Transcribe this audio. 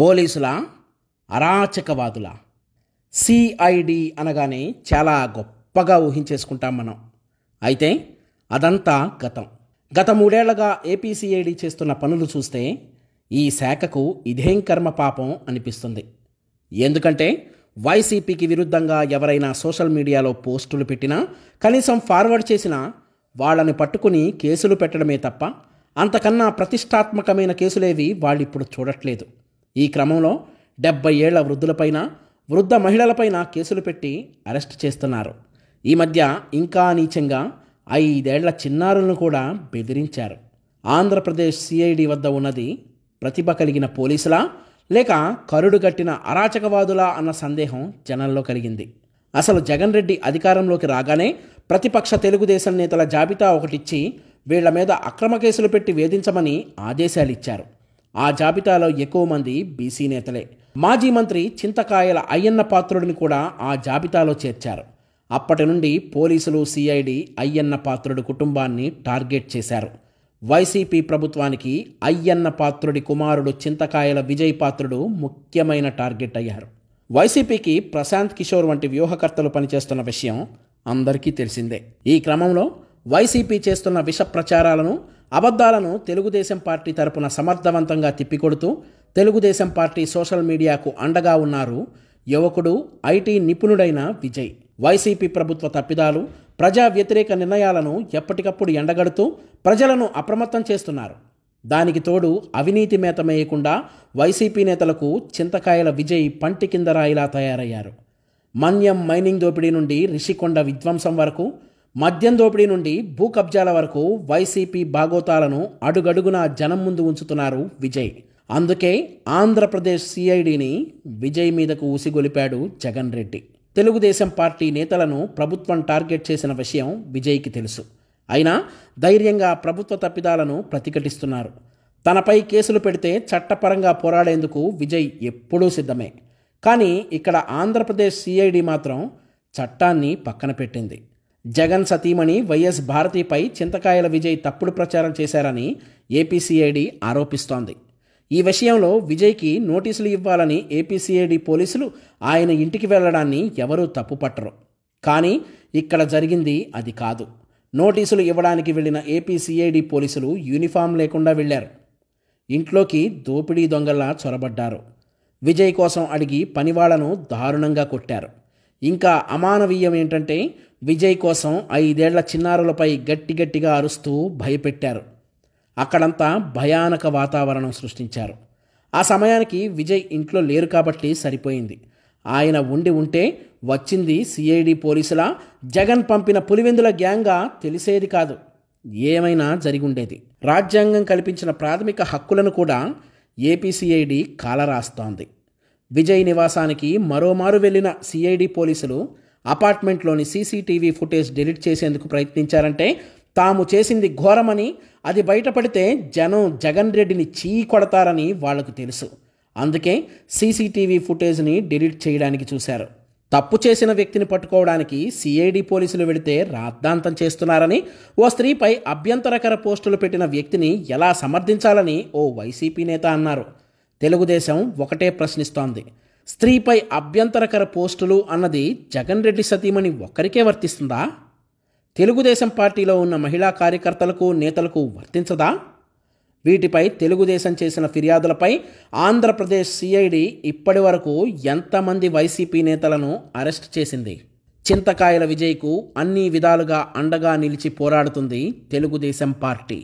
పోలీసుల అరాచకవాదుల సిఐడి అనగానే చాలా గొప్పగా ఊహించేసుకుంటాం మనం అయితే అదంతా గతం గత మూడేళ్లగా ఏపీసీఐడి చేస్తున్న పనులు చూస్తే ఈ శాఖకు ఇదేం కర్మ పాపం అనిపిస్తుంది ఎందుకంటే వైసీపీకి విరుద్ధంగా ఎవరైనా సోషల్ మీడియాలో పోస్టులు పెట్టినా కనీసం ఫార్వర్డ్ చేసినా వాళ్ళని పట్టుకుని కేసులు పెట్టడమే తప్ప అంతకన్నా ప్రతిష్టాత్మకమైన కేసులేవి వాళ్ళిప్పుడు చూడట్లేదు ఈ క్రమంలో డెబ్బై ఏళ్ల వృద్ధులపైన వృద్ధ మహిళలపైన కేసులు పెట్టి అరెస్ట్ చేస్తున్నారు ఈ మధ్య ఇంకా నీచంగా ఐదేళ్ల చిన్నారులను కూడా బెదిరించారు ఆంధ్రప్రదేశ్ సిఐడి వద్ద ఉన్నది ప్రతిభ కలిగిన పోలీసులా లేక కరుడుగట్టిన అరాచకవాదులా అన్న సందేహం జనంలో కలిగింది అసలు జగన్ రెడ్డి అధికారంలోకి రాగానే ప్రతిపక్ష తెలుగుదేశం నేతల జాబితా ఒకటిచ్చి వీళ్ల మీద అక్రమ కేసులు పెట్టి వేధించమని ఆదేశాలిచ్చారు ఆ జాబితాలో ఎక్కువ మంది బీసీ నేతలే మాజీ మంత్రి చింతకాయల అయ్యన్న పాత్రుడిని కూడా ఆ జాబితాలో చేర్చారు అప్పటి నుండి పోలీసులు సిఐడి అయ్యన్న పాత్రుడి కుటుంబాన్ని టార్గెట్ చేశారు వైసీపీ ప్రభుత్వానికి అయ్యన్న పాత్రుడి కుమారుడు చింతకాయల విజయ్ పాత్రుడు ముఖ్యమైన టార్గెట్ అయ్యారు వైసీపీకి ప్రశాంత్ కిషోర్ వంటి వ్యూహకర్తలు పనిచేస్తున్న విషయం అందరికీ తెలిసిందే ఈ క్రమంలో వైసీపీ చేస్తున్న విష ప్రచారాలను అబద్ధాలను తెలుగుదేశం పార్టీ తరపున సమర్థవంతంగా తిప్పికొడుతూ తెలుగుదేశం పార్టీ సోషల్ మీడియాకు అండగా ఉన్నారు యువకుడు ఐటీ నిపుణుడైన విజయ్ వైసీపీ ప్రభుత్వ తప్పిదాలు ప్రజా వ్యతిరేక నిర్ణయాలను ఎప్పటికప్పుడు ఎండగడుతూ ప్రజలను అప్రమత్తం చేస్తున్నారు దానికి తోడు అవినీతి మేతమేయకుండా వైసీపీ నేతలకు చింతకాయల విజయ్ పంటి కింద రాయిలా తయారయ్యారు మన్యం మైనింగ్ దోపిడీ నుండి రిషికొండ విధ్వంసం వరకు మద్యం దోపిడీ నుండి భూ కబ్జాల వరకు వైసీపీ భాగోతాలను అడుగడుగున జనం ముందు ఉంచుతున్నారు విజయ్ అందుకే ఆంధ్రప్రదేశ్ సిఐడిని విజయ్ మీదకు ఉసిగొలిపాడు జగన్ రెడ్డి తెలుగుదేశం పార్టీ నేతలను ప్రభుత్వం టార్గెట్ చేసిన విషయం విజయ్కి తెలుసు అయినా ధైర్యంగా ప్రభుత్వ తప్పిదాలను ప్రతిఘటిస్తున్నారు తనపై కేసులు పెడితే చట్టపరంగా పోరాడేందుకు విజయ్ ఎప్పుడూ సిద్ధమే కానీ ఇక్కడ ఆంధ్రప్రదేశ్ సిఐడి మాత్రం చట్టాన్ని పక్కన పెట్టింది జగన్ సతీమణి వైఎస్ భారతిపై చింతకాయల విజయ్ తప్పుడు ప్రచారం చేశారని ఏపీసీఐడి ఆరోపిస్తోంది ఈ విషయంలో విజయ్కి నోటీసులు ఇవ్వాలని ఏపీసీఐడి పోలీసులు ఆయన ఇంటికి వెళ్లడాన్ని ఎవరూ తప్పుపట్టరు కానీ ఇక్కడ జరిగింది అది కాదు నోటీసులు ఇవ్వడానికి వెళ్ళిన ఏపీసీఐడి పోలీసులు యూనిఫామ్ లేకుండా వెళ్లారు ఇంట్లోకి దోపిడీ దొంగల్లా చొరబడ్డారు విజయ్ కోసం అడిగి పనివాళ్లను దారుణంగా కొట్టారు ఇంకా అమానవీయం ఏంటంటే విజయ్ కోసం ఐదేళ్ల చిన్నారులపై గట్టి గట్టిగా అరుస్తూ భయపెట్టారు అక్కడంతా భయానక వాతావరణం సృష్టించారు ఆ సమయానికి విజయ్ ఇంట్లో లేరు కాబట్టి సరిపోయింది ఆయన ఉండి ఉంటే వచ్చింది సిఐడి పోలీసుల జగన్ పంపిన పులివెందుల గ్యాంగ్గా తెలిసేది కాదు ఏమైనా జరిగుండేది రాజ్యాంగం కల్పించిన ప్రాథమిక హక్కులను కూడా ఏపీసీఐడి కాలరాస్తోంది విజయ్ నివాసానికి మరోమారు వెళ్లిన సిఐడి పోలీసులు అపార్ట్మెంట్లోని సీసీటీవీ ఫుటేజ్ డిలీట్ చేసేందుకు ప్రయత్నించారంటే తాము చేసింది ఘోరమని అది బయటపడితే జనం జగన్ రెడ్డిని చీ కొడతారని వాళ్లకు తెలుసు అందుకే సీసీటీవీ ఫుటేజ్ని డిలీట్ చేయడానికి చూశారు తప్పు చేసిన వ్యక్తిని పట్టుకోవడానికి సిఐడి పోలీసులు వెళితే రాద్ధాంతం చేస్తున్నారని ఓ స్త్రీపై అభ్యంతరకర పోస్టులు పెట్టిన వ్యక్తిని ఎలా సమర్థించాలని ఓ వైసీపీ నేత అన్నారు తెలుగుదేశం ఒకటే ప్రశ్నిస్తోంది స్త్రీపై అభ్యంతరకర పోస్టులు అన్నది జగన్ రెడ్డి సతీమణి ఒక్కరికే వర్తిస్తుందా తెలుగుదేశం పార్టీలో ఉన్న మహిళా కార్యకర్తలకు నేతలకు వర్తించదా వీటిపై తెలుగుదేశం చేసిన ఫిర్యాదులపై ఆంధ్రప్రదేశ్ సిఐడి ఇప్పటి వరకు ఎంతమంది వైసీపీ నేతలను అరెస్ట్ చేసింది చింతకాయల విజయ్కు అన్ని విధాలుగా అండగా నిలిచి పోరాడుతుంది తెలుగుదేశం పార్టీ